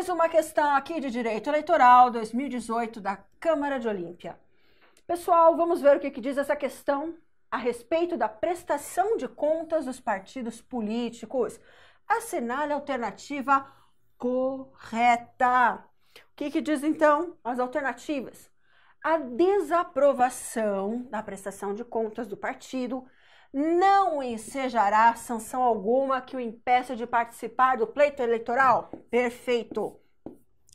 mais uma questão aqui de Direito Eleitoral 2018 da Câmara de Olímpia. Pessoal, vamos ver o que, que diz essa questão a respeito da prestação de contas dos partidos políticos. Assinale a alternativa correta. O que, que diz então as alternativas? A desaprovação da prestação de contas do partido não ensejará sanção alguma que o impeça de participar do pleito eleitoral? Perfeito.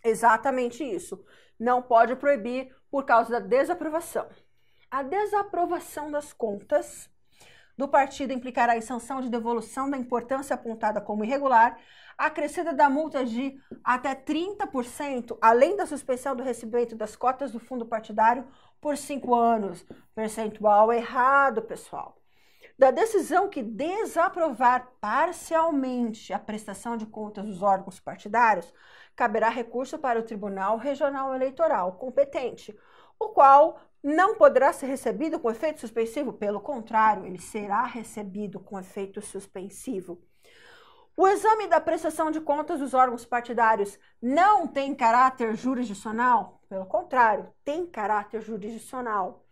Exatamente isso. Não pode proibir por causa da desaprovação. A desaprovação das contas do partido implicará em sanção de devolução da importância apontada como irregular, acrescida da multa de até 30%, além da suspensão do recebimento das cotas do fundo partidário por cinco anos. Percentual errado, pessoal da decisão que desaprovar parcialmente a prestação de contas dos órgãos partidários, caberá recurso para o Tribunal Regional Eleitoral competente, o qual não poderá ser recebido com efeito suspensivo, pelo contrário, ele será recebido com efeito suspensivo. O exame da prestação de contas dos órgãos partidários não tem caráter jurisdicional? Pelo contrário, tem caráter jurisdicional.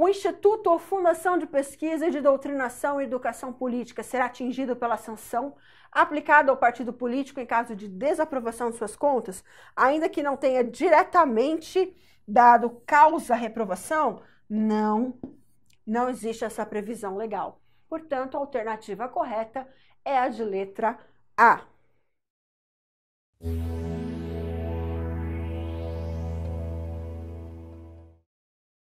O Instituto ou Fundação de Pesquisa de Doutrinação e Educação Política será atingido pela sanção aplicada ao partido político em caso de desaprovação de suas contas, ainda que não tenha diretamente dado causa à reprovação? Não, não existe essa previsão legal. Portanto, a alternativa correta é a de letra A.